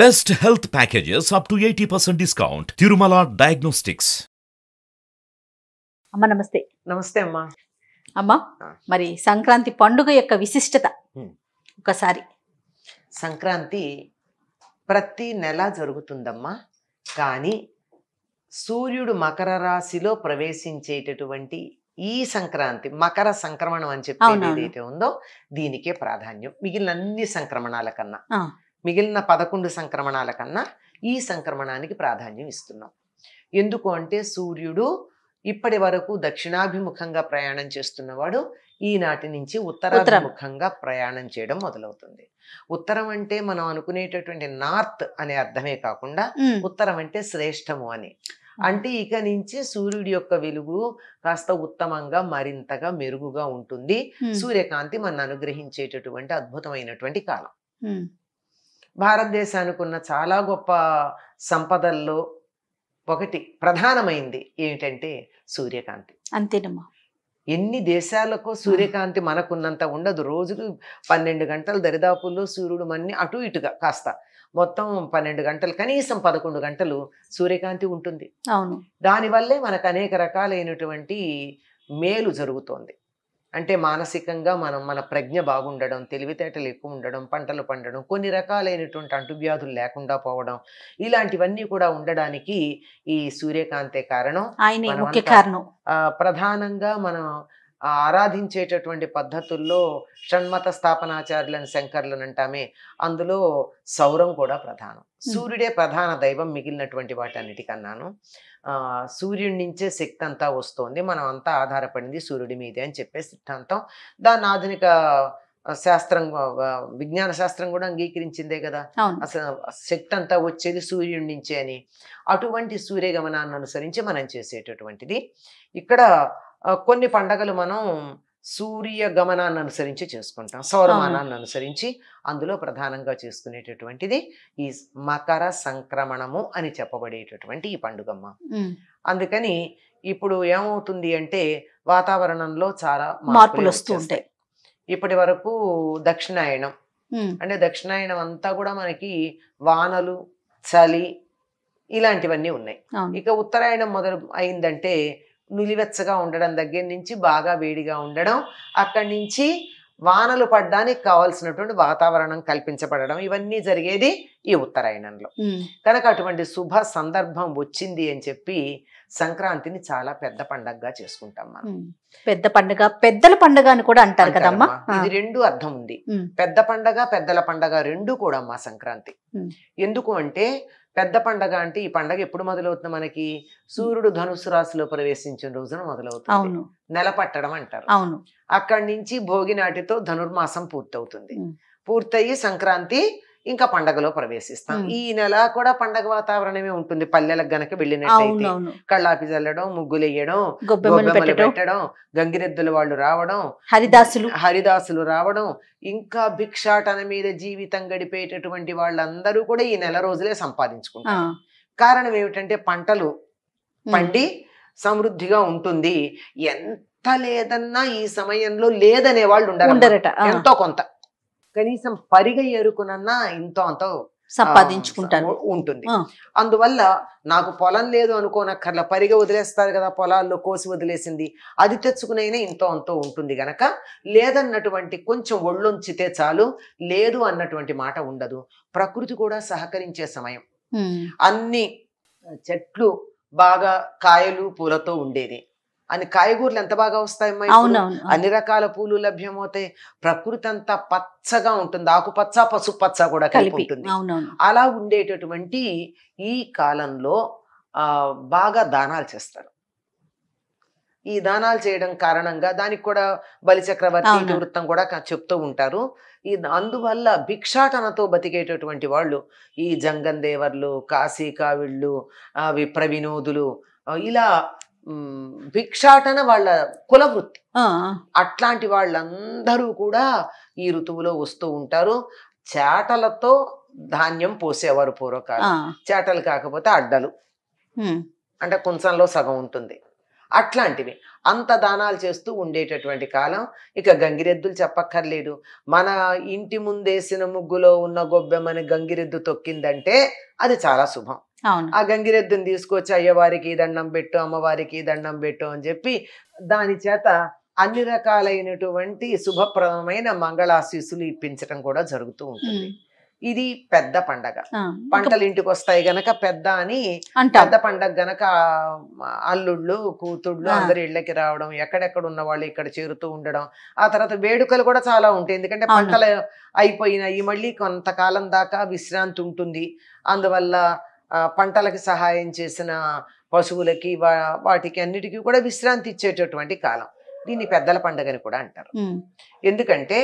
best health packages up to eighty percent discount Tirumala diagnostics అమ్మ నమస్తే నమస్తే అమ్మా అమ్మా మరి సంక్రాంతి పండుగ యొక్క విశిష్టత ఒకసారి సంక్రాంతి ప్రతి నెల జరుగుతుందమ్మా కానీ సూర్యుడు మకర రాశిలో ప్రవేశించేటటువంటి ఈ సంక్రాంతి మకర సంక్రమణం అని చెప్పి ఏదైతే ఉందో దీనికే ప్రాధాన్యం మిగిలిన అన్ని సంక్రమణాల కన్నా మిగిలిన పదకొండు సంక్రమణాల కన్నా ఈ సంక్రమణానికి ప్రాధాన్యం ఇస్తున్నాం ఎందుకు అంటే సూర్యుడు ఇప్పటి వరకు దక్షిణాభిముఖంగా ప్రయాణం చేస్తున్నవాడు ఈనాటి నుంచి ఉత్తరాభిముఖంగా ప్రయాణం చేయడం మొదలవుతుంది ఉత్తరం అంటే మనం అనుకునేటటువంటి నార్త్ అనే అర్థమే కాకుండా ఉత్తరం అంటే శ్రేష్టము అని అంటే ఇక నుంచి సూర్యుడి యొక్క వెలుగు కాస్త ఉత్తమంగా మరింతగా మెరుగుగా ఉంటుంది సూర్యకాంతి మన అనుగ్రహించేటటువంటి అద్భుతమైనటువంటి కాలం భారతదేశానికి ఉన్న చాలా గొప్ప సంపదల్లో ఒకటి ప్రధానమైంది ఏమిటంటే సూర్యకాంతి అంతేనమ్మా ఎన్ని దేశాలకు సూర్యకాంతి మనకున్నంత ఉండదు రోజుకు పన్నెండు గంటలు దరిదాపుల్లో సూర్యుడు మన్ని అటు ఇటుగా కాస్త మొత్తం పన్నెండు గంటలు కనీసం పదకొండు గంటలు సూర్యకాంతి ఉంటుంది అవును దానివల్లే మనకు అనేక రకాలైనటువంటి మేలు జరుగుతోంది అంటే మానసికంగా మనం మన ప్రజ్ఞ బాగుండడం తెలివితేటలు ఎక్కువ ఉండడం పంటలు పండడం కొన్ని రకాలైనటువంటి అంటువ్యాధులు లేకుండా పోవడం ఇలాంటివన్నీ కూడా ఉండడానికి ఈ సూర్యకాంతే కారణం ముఖ్య కారణం ప్రధానంగా మనం ఆరాధించేటటువంటి పద్ధతుల్లో షణ్మత స్థాపనాచార్యులను శంకర్లను అంటామే అందులో సౌరం కూడా ప్రధానం సూర్యుడే ప్రధాన దైవం మిగిలినటువంటి అన్నిటికన్నాను సూర్యుడి నుంచే శక్తి అంతా వస్తోంది మనం అంతా ఆధారపడింది సూర్యుడి మీదే అని చెప్పే సిద్ధాంతం దాన్ని ఆధునిక శాస్త్రం విజ్ఞాన శాస్త్రం కూడా అంగీకరించిందే కదా అసలు శక్తి అంతా వచ్చేది సూర్యుడి నుంచే అని అటువంటి సూర్యగమనాన్ని అనుసరించి మనం చేసేటటువంటిది ఇక్కడ కొన్ని పండగలు మనం సూర్య గమనాన్ని అనుసరించి చేసుకుంటాం సౌరమానాన్ని అనుసరించి అందులో ప్రధానంగా చేసుకునేటటువంటిది ఈ మకర సంక్రమణము అని చెప్పబడేటటువంటి ఈ పండుగమ్మ అందుకని ఇప్పుడు ఏమవుతుంది అంటే వాతావరణంలో చాలా మార్పులు వస్తుంటాయి ఇప్పటి వరకు దక్షిణాయనం అంటే దక్షిణాయనం అంతా కూడా మనకి వానలు చలి ఇలాంటివన్నీ ఉన్నాయి ఇక ఉత్తరాయణం మొదలు అయిందంటే నులివెచ్చగా ఉండడం దగ్గర నుంచి బాగా వేడిగా ఉండడం అక్కడి నుంచి వానలు పడ్డానికి కావాల్సినటువంటి వాతావరణం కల్పించబడడం ఇవన్నీ జరిగేది ఈ ఉత్తరాయణంలో కనుక అటువంటి శుభ సందర్భం వచ్చింది అని చెప్పి సంక్రాంతిని చాలా పెద్ద పండగగా చేసుకుంటాం మనం పెద్ద పండగ పెద్దల పండగ అని కూడా అంటారు కదమ్మా ఇది రెండు అర్థం ఉంది పెద్ద పండగ పెద్దల పండగ రెండు కూడా అమ్మా సంక్రాంతి ఎందుకు అంటే పెద్ద పండగ అంటే ఈ పండగ ఎప్పుడు మొదలవుతుంది మనకి సూర్యుడు ధనుసు రాశిలో ప్రవేశించిన రోజున మొదలవుతుంది నెల పట్టడం అంటారు అవును అక్కడి నుంచి భోగి నాటితో ధనుర్మాసం పూర్తవుతుంది పూర్తయి సంక్రాంతి ఇంకా పండగలో ప్రవేశిస్తాం ఈ నెల కూడా పండగ వాతావరణమే ఉంటుంది పల్లెలకు గనక వెళ్ళినట్టయితే కళ్ళాపి చల్లడం ముగ్గులు వేయడం పెట్టడం గంగిరెద్దుల వాళ్ళు రావడం హరిదాసులు హరిదాసులు రావడం ఇంకా భిక్షాటన మీద జీవితం గడిపేటటువంటి వాళ్ళందరూ కూడా ఈ నెల రోజులే సంపాదించుకుంటారు కారణం ఏమిటంటే పంటలు పండి సమృద్ధిగా ఉంటుంది ఎంత లేదన్నా ఈ సమయంలో లేదనే వాళ్ళు ఉండరు ఎంతో కొంత కనీసం పరిగ ఎరుకునన్నా ఇంతో అంత సంపాదించుకుంటాను ఉంటుంది అందువల్ల నాకు పొలం లేదు అనుకోనక్కర్ల పరిగ వదిలేస్తారు కదా పొలాల్లో కోసి వదిలేసింది అది తెచ్చుకునైనా ఇంతో అంతో ఉంటుంది గనక లేదన్నటువంటి కొంచెం ఒళ్ళొంచితే చాలు లేదు అన్నటువంటి మాట ఉండదు ప్రకృతి కూడా సహకరించే సమయం అన్ని చెట్లు బాగా కాయలు పూలతో ఉండేది అని కాయగూరలు ఎంత బాగా వస్తాయమ్మా అన్ని రకాల పూలు లభ్యమవుతాయి ప్రకృతి అంతా పచ్చగా ఉంటుంది ఆకుపచ్చ పసుపు పచ్చ కూడా కలిపి ఉంటుంది అలా ఉండేటటువంటి ఈ కాలంలో బాగా దానాలు చేస్తారు ఈ దానాలు చేయడం కారణంగా దానికి కూడా బలిచక్రవర్తి వృత్తం కూడా చెప్తూ ఉంటారు ఈ అందువల్ల భిక్షాటనతో బతికేటటువంటి వాళ్ళు ఈ జంగం దేవర్లు కాశీ కావిళ్ళు ప్రవినోదులు ఇలా భిక్షాటన వాళ్ళ కుల వృత్తి అట్లాంటి వాళ్ళందరూ కూడా ఈ ఋతువులో వస్తూ ఉంటారు చేటలతో ధాన్యం పోసేవారు పూర్వకాలం చేటలు కాకపోతే అడ్డలు అంటే కుంచంలో సగం ఉంటుంది అట్లాంటివి అంత దానాలు చేస్తూ ఉండేటటువంటి కాలం ఇక గంగిరెద్దులు చెప్పక్కర్లేదు మన ఇంటి ముందేసిన ముగ్గులో ఉన్న గొబ్బెమని గంగిరెద్దు తొక్కిందంటే అది చాలా శుభం ఆ గంగిరెద్దుని తీసుకొచ్చి అయ్యవారికి దండం పెట్టు అమ్మవారికి దండం పెట్టు అని చెప్పి దాని చేత అన్ని రకాలైనటువంటి శుభప్రదమైన మంగళాశీస్సులు ఇప్పించడం కూడా జరుగుతూ ఉంటుంది ఇది పెద్ద పండగ పంటలు ఇంటికి వస్తాయి గనక పెద్ద అని పెద్ద పండగ గనక అల్లుళ్ళు కూతుళ్ళు అందరు ఇళ్ళకి రావడం ఎక్కడెక్కడ ఉన్న వాళ్ళు ఇక్కడ చేరుతూ ఉండడం ఆ తర్వాత వేడుకలు కూడా చాలా ఉంటాయి ఎందుకంటే పంటలు అయిపోయినాయి మళ్ళీ కొంతకాలం దాకా విశ్రాంతి ఉంటుంది అందువల్ల పంటలకు సహాయం చేసిన పశువులకి వాటికి అన్నిటికీ కూడా విశ్రాంతి ఇచ్చేటటువంటి కాలం దీన్ని పెద్దల పండుగని కూడా అంటారు ఎందుకంటే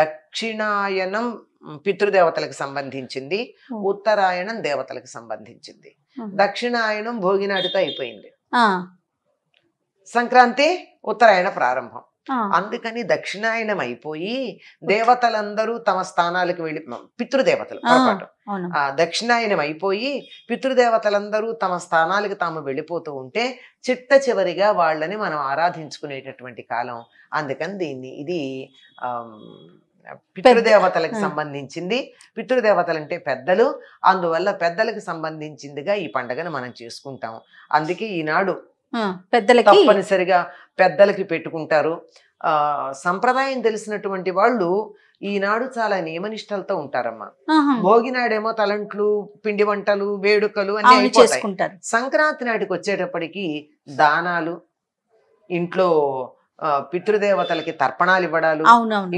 దక్షిణాయనం పితృదేవతలకు సంబంధించింది ఉత్తరాయణం దేవతలకు సంబంధించింది దక్షిణాయనం భోగినాటితో అయిపోయింది సంక్రాంతి ఉత్తరాయణ ప్రారంభం అందుకని దక్షిణాయనం అయిపోయి దేవతలందరూ తమ స్థానాలకు వెళ్ళి పితృదేవతలు దక్షిణాయనం అయిపోయి పితృదేవతలందరూ తమ స్థానాలకు తాము వెళ్ళిపోతూ ఉంటే చిట్ట చివరిగా వాళ్ళని మనం ఆరాధించుకునేటటువంటి కాలం అందుకని దీన్ని ఇది పితృదేవతలకు సంబంధించింది పితృదేవతలు అంటే పెద్దలు అందువల్ల పెద్దలకు సంబంధించిందిగా ఈ పండుగను మనం చేసుకుంటాం అందుకే ఈనాడు పెద్దలకి తప్పనిసరిగా పెద్దలకి పెట్టుకుంటారు ఆ సంప్రదాయం తెలిసినటువంటి వాళ్ళు ఈనాడు చాలా నియమనిష్టలతో ఉంటారమ్మా భోగినాడేమో తలంట్లు పిండి వంటలు వేడుకలు అన్ని చేసుకుంటారు సంక్రాంతి నాటికి వచ్చేటప్పటికి దానాలు ఇంట్లో పితృదేవతలకి తర్పణాలు ఇవ్వడాలు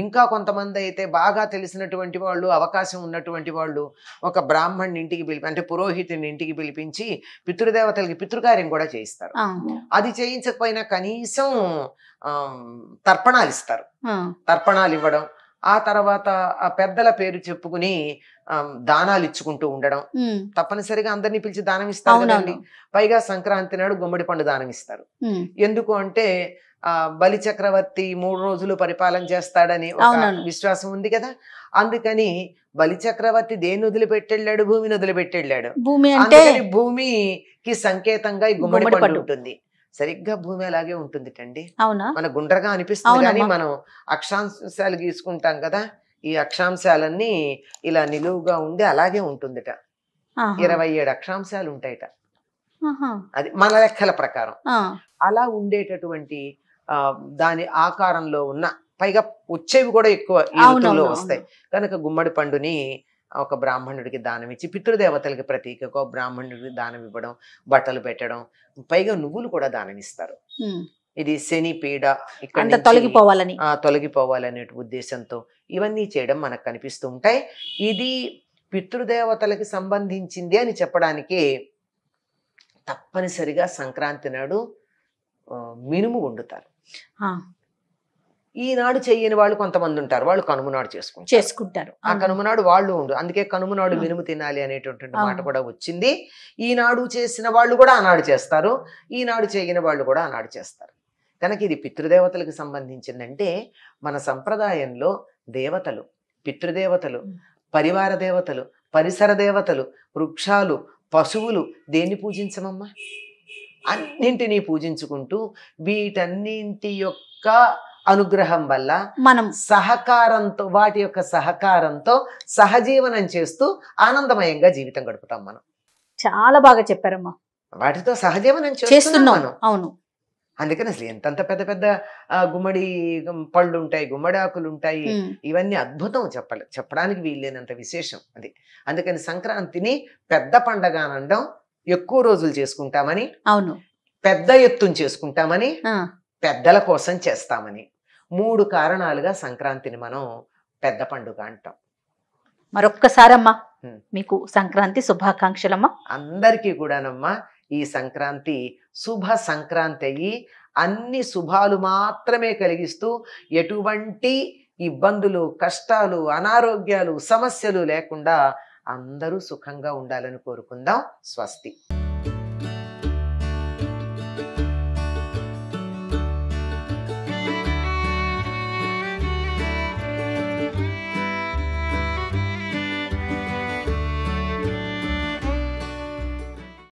ఇంకా కొంతమంది అయితే బాగా తెలిసినటువంటి వాళ్ళు అవకాశం ఉన్నటువంటి వాళ్ళు ఒక బ్రాహ్మణ్ ఇంటికి పిలిపి అంటే పురోహితుని ఇంటికి పిలిపించి పితృదేవతలకి పితృకార్యం కూడా చేయిస్తారు అది చేయించకపోయినా కనీసం తర్పణాలు ఇస్తారు తర్పణాలు ఇవ్వడం ఆ తర్వాత ఆ పెద్దల పేరు చెప్పుకుని దానాలు ఇచ్చుకుంటూ ఉండడం తప్పనిసరిగా అందరినీ పిలిచి దానం ఇస్తారు పైగా సంక్రాంతి నాడు గుమ్మడి పండు దానం ఇస్తారు ఎందుకు అంటే బలి చక్రవర్తి మూడు రోజులు పరిపాలన చేస్తాడని ఒక విశ్వాసం ఉంది కదా అందుకని బలి చక్రవర్తి దేన్ని వదిలిపెట్టెళ్ళాడు భూమిని వదిలిపెట్టెళ్ళాడు భూమి అంటే భూమికి సంకేతంగా ఈ గుమ్మడి పండు ఉంటుంది సరిగ్గా భూమి అలాగే ఉంటుంది అండి మన గుండ్రగా అనిపిస్తుంది కానీ మనం అక్షాంశాలు గీసుకుంటాం కదా ఈ అక్షాంశాలన్నీ ఇలా నిలువుగా ఉండి అలాగే ఉంటుందిట ఇరవై ఏడు అక్షాంశాలు ఉంటాయట అది మన లెక్కల ప్రకారం అలా ఉండేటటువంటి దాని ఆకారంలో ఉన్న పైగా వచ్చేవి కూడా ఎక్కువ ఋతువులో వస్తాయి కనుక గుమ్మడి పండుని ఒక బ్రాహ్మణుడికి దానం ఇచ్చి పితృదేవతలకి ప్రతీకగా బ్రాహ్మణుడికి దానం ఇవ్వడం బట్టలు పెట్టడం పైగా నువ్వులు కూడా దానం ఇస్తారు ఇది శని పీడ ఇక్కడ తొలగిపోవాలని తొలగిపోవాలనే ఉద్దేశంతో ఇవన్నీ చేయడం మనకు కనిపిస్తూ ఉంటాయి ఇది పితృదేవతలకి సంబంధించింది అని చెప్పడానికి తప్పనిసరిగా సంక్రాంతి నాడు మినుము వండుతారు ఈనాడు చెయ్యని వాళ్ళు కొంతమంది ఉంటారు వాళ్ళు కనుమనాడు చేసుకుంటారు చేసుకుంటారు ఆ కనుమనాడు వాళ్ళు ఉండు అందుకే కనుమనాడు మినుము తినాలి అనేటువంటి మాట కూడా వచ్చింది ఈనాడు చేసిన వాళ్ళు కూడా ఆనాడు చేస్తారు ఈనాడు చేయని వాళ్ళు కూడా ఆనాడు చేస్తారు కనుక ఇది పితృదేవతలకు సంబంధించిందంటే మన సంప్రదాయంలో దేవతలు పితృదేవతలు పరివార దేవతలు పరిసర దేవతలు వృక్షాలు పశువులు దేన్ని పూజించమమ్మా అన్నింటినీ పూజించుకుంటూ వీటన్నింటి యొక్క అనుగ్రహం వల్ల మనం సహకారంతో వాటి యొక్క సహకారంతో సహజీవనం చేస్తూ ఆనందమయంగా జీవితం గడుపుతాం మనం చాలా బాగా చెప్పారమ్మా వాటితో సహజీవనం చేస్తున్నాం అవును అందుకని అసలు ఎంతంత పెద్ద పెద్ద గుమ్మడి పళ్ళు ఉంటాయి గుమ్మడి ఆకులు ఉంటాయి ఇవన్నీ అద్భుతం చెప్పలే చెప్పడానికి వీల్లేనంత విశేషం అది అందుకని సంక్రాంతిని పెద్ద పండగ అనడం ఎక్కువ రోజులు చేసుకుంటామని అవును పెద్ద ఎత్తున చేసుకుంటామని పెద్దల కోసం చేస్తామని మూడు కారణాలుగా సంక్రాంతిని మనం పెద్ద పండుగ అంటాం మరొక్కసారమ్మా మీకు సంక్రాంతి శుభాకాంక్షలమ్మా అందరికీ కూడానమ్మా ఈ సంక్రాంతి శుభ సంక్రాంతి అయ్యి అన్ని శుభాలు మాత్రమే కలిగిస్తూ ఎటువంటి ఇబ్బందులు కష్టాలు అనారోగ్యాలు సమస్యలు లేకుండా అందరూ సుఖంగా ఉండాలని కోరుకుందాం స్వస్తి